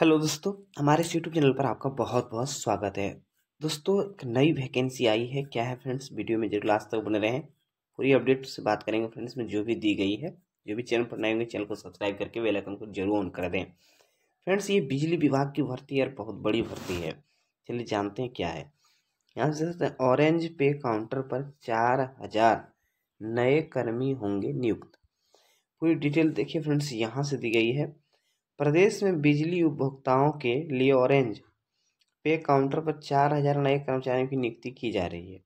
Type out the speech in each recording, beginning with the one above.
hello दोस्तों हमारे इस यूट्यूब चैनल पर आपका बहुत बहुत स्वागत है दोस्तों एक नई वैकेंसी आई है क्या है फ्रेंड्स वीडियो में जरूर आज तक बने रहें पूरी अपडेट से बात करेंगे फ्रेंड्स में जो भी दी गई है जो भी चैनल पर नए होंगे चैनल को सब्सक्राइब करके बेल आइकन को जरूर ऑन कर दें फ्रेंड्स ये बिजली विभाग की भर्ती यार बहुत बड़ी भर्ती है चलिए जानते हैं क्या है यहाँ से ऑरेंज पे काउंटर पर चार हज़ार नए कर्मी होंगे नियुक्त पूरी डिटेल देखिए फ्रेंड्स यहाँ से दी गई है प्रदेश में बिजली उपभोक्ताओं के लिए ऑरेंज पे काउंटर पर चार हजार नए कर्मचारियों की नियुक्ति की जा रही है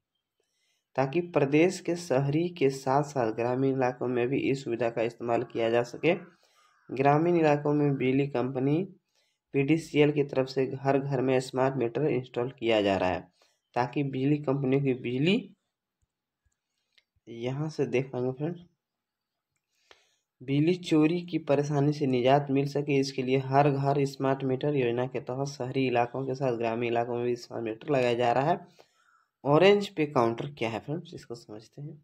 ताकि प्रदेश के शहरी के साथ साथ ग्रामीण इलाकों में भी इस सुविधा का इस्तेमाल किया जा सके ग्रामीण इलाकों में बिजली कंपनी पी की तरफ से हर घर में स्मार्ट मीटर इंस्टॉल किया जा रहा है ताकि बिजली कंपनियों की बिजली यहाँ से देख पाएंगे फ्रेंड बिजली चोरी की परेशानी से निजात मिल सके इसके लिए हर घर स्मार्ट मीटर योजना के तहत शहरी इलाकों के साथ ग्रामीण इलाकों में भी स्मार्ट मीटर लगाया जा रहा है ऑरेंज पे काउंटर क्या है फ्रेंड्स इसको समझते हैं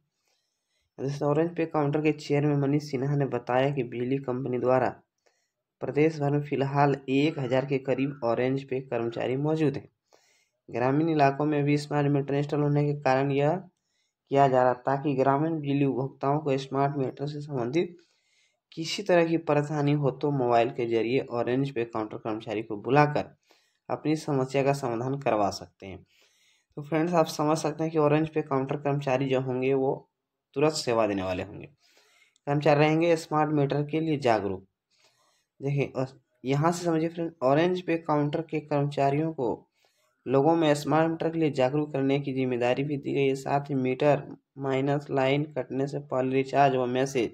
जैसे ऑरेंज पे काउंटर के चेयरमैन मनीष सिन्हा ने बताया कि बिजली कंपनी द्वारा प्रदेश भर में फिलहाल एक हज़ार के करीब ऑरेंज पे कर्मचारी मौजूद हैं ग्रामीण इलाकों में भी स्मार्ट मीटर इंस्टॉल होने के कारण यह किया जा रहा ताकि ग्रामीण बिजली उपभोक्ताओं को स्मार्ट मीटर से संबंधित किसी तरह की परेशानी हो तो मोबाइल के जरिए ऑरेंज पे काउंटर कर्मचारी को बुलाकर अपनी समस्या का समाधान करवा सकते हैं तो फ्रेंड्स आप समझ सकते हैं कि ऑरेंज पे काउंटर कर्मचारी जो होंगे वो तुरंत सेवा देने वाले होंगे कर्मचारी रहेंगे स्मार्ट मीटर के लिए जागरूक देखिए यहाँ से समझिए फ्रेंड ऑरेंज पे काउंटर के कर्मचारियों को लोगों में स्मार्ट मीटर के लिए जागरूक करने की जिम्मेदारी भी दी गई है साथ ही मीटर माइनस लाइन कटने से पहले रिचार्ज व मैसेज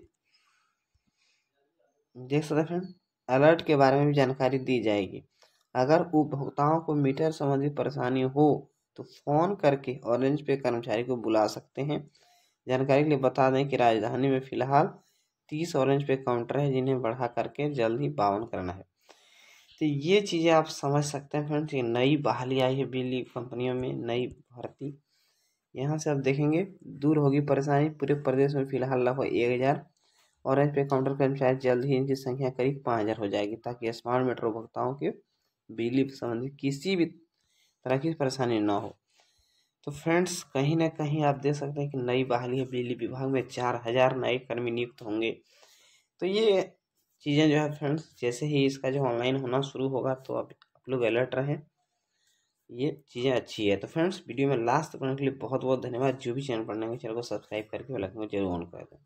देख सकते हैं फ्रेंड अलर्ट के बारे में भी जानकारी दी जाएगी अगर उपभोक्ताओं को मीटर संबंधी परेशानी हो तो फ़ोन करके ऑरेंज पे कर्मचारी को बुला सकते हैं जानकारी के लिए बता दें कि राजधानी में फिलहाल तीस ऑरेंज पे काउंटर है जिन्हें बढ़ा करके जल्द ही बावन करना है तो ये चीज़ें आप समझ सकते हैं फ्रेंड्स ये नई बहाली आई है बिजली कंपनियों में नई भर्ती यहाँ से आप देखेंगे दूर होगी परेशानी पूरे प्रदेश में फिलहाल लगभग एक हज़ार ऑरेंज पे काउंटर कर्मचारी जल्द ही इनकी संख्या करीब पाँच हज़ार हो जाएगी ताकि स्मार्ट मीटर उपभोक्ताओं के बिजली संबंधित किसी भी तरह की परेशानी ना हो तो फ्रेंड्स कहीं ना कहीं आप देख सकते हैं कि नई बहाली है बिजली विभाग में चार हज़ार नए कर्मी नियुक्त होंगे तो ये चीज़ें जो है फ्रेंड्स जैसे ही इसका जो ऑनलाइन होना शुरू होगा तो आप लोग अलर्ट रहें ये चीज़ें अच्छी है तो फ्रेंड्स वीडियो में लास्ट तक तो के लिए बहुत बहुत धन्यवाद जो भी चैनल पढ़ने के चैनल को सब्सक्राइब करके बेल को जरूर ऑन कर दें